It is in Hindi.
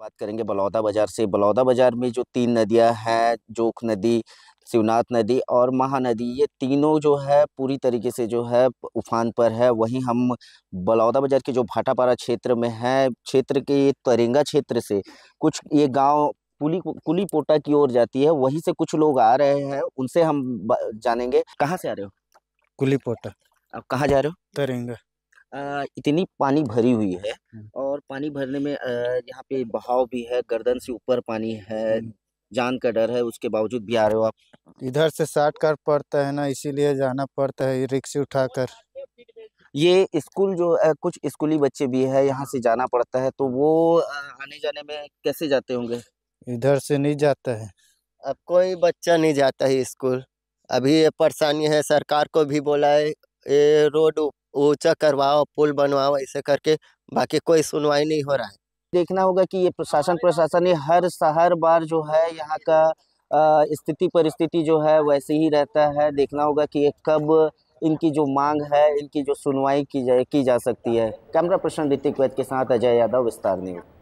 बात करेंगे बलौदा बाज़ार से बलौदा बाज़ार में जो तीन नदियां हैं जोक नदी शिवनाथ नदी और महानदी ये तीनों जो है पूरी तरीके से जो है उफान पर है वहीं हम बलौदा बाज़ार के जो भाटापारा क्षेत्र में है क्षेत्र के ये तरेंगा क्षेत्र से कुछ ये गांव कुली कुली पोटा की ओर जाती है वहीं से कुछ लोग आ रहे हैं उनसे हम जानेंगे कहाँ से आ रहे हो कुली पोटा आप कहाँ जा रहे हो तरेंगा इतनी पानी भरी हुई है और पानी भरने में यहाँ पे बहाव भी है गर्दन से ऊपर पानी है जान का डर है उसके बावजूद भी आ रहे हो आप इधर से साट कर पड़ता है ना इसीलिए जाना पड़ता है रिक्शे उठाकर ये स्कूल जो है कुछ स्कूली बच्चे भी है यहाँ से जाना पड़ता है तो वो आने जाने में कैसे जाते होंगे इधर से नहीं जाता है अब कोई बच्चा नहीं जाता है स्कूल अभी ये परेशानी है सरकार को भी बोला है ये रोड ऊंचा करवाओ पुल बनवाओ ऐसे करके बाकी कोई सुनवाई नहीं हो रहा है देखना होगा कि ये प्रशासन प्रशासन ने हर हर बार जो है यहाँ का स्थिति परिस्थिति जो है वैसे ही रहता है देखना होगा कि ये कब इनकी जो मांग है इनकी जो सुनवाई की जाए की जा सकती है कैमरा पर्सन ऋतिक वैद के साथ अजय यादव विस्तार न्यूज